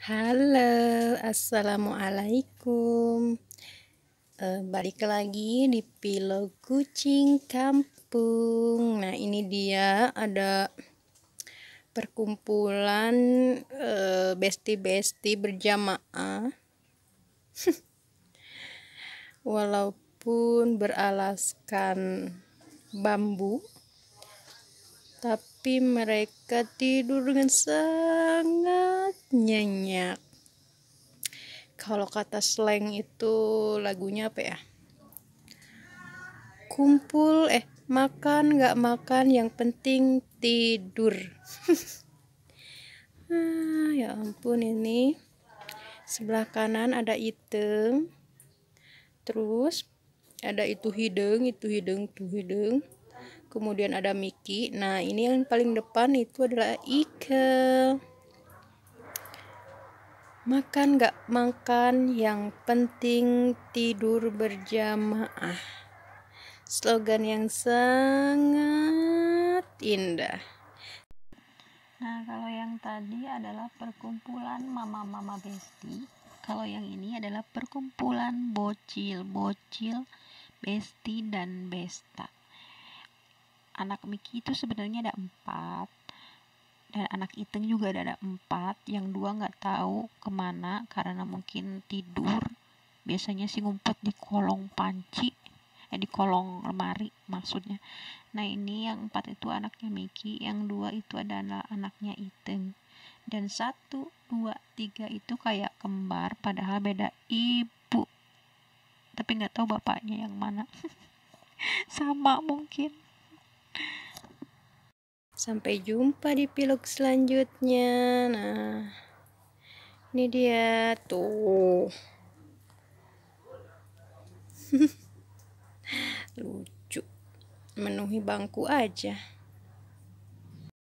Halo, assalamualaikum. E, balik lagi di Pilo Kucing Kampung. Nah, ini dia ada perkumpulan e, besti-besti berjamaah. Walaupun beralaskan bambu, tapi mereka tidur dengan sangat nyenyak kalau kata slang itu lagunya apa ya kumpul eh makan nggak makan yang penting tidur ah, ya ampun ini sebelah kanan ada item terus ada itu hidung itu hidung itu hidung kemudian ada Mickey nah ini yang paling depan itu adalah Ike makan gak makan yang penting tidur berjamaah slogan yang sangat indah nah kalau yang tadi adalah perkumpulan mama-mama besti kalau yang ini adalah perkumpulan bocil-bocil besti dan besta anak Miki itu sebenarnya ada empat dan anak Iteng juga ada, ada empat yang dua nggak tahu kemana karena mungkin tidur biasanya sih ngumpet di kolong panci eh, di kolong lemari maksudnya nah ini yang empat itu anaknya Miki yang dua itu adalah anaknya Iteng dan satu dua tiga itu kayak kembar padahal beda ibu tapi nggak tahu bapaknya yang mana sama mungkin Sampai jumpa di vlog selanjutnya. Nah, ini dia tuh. Lucu. Menuhi bangku aja.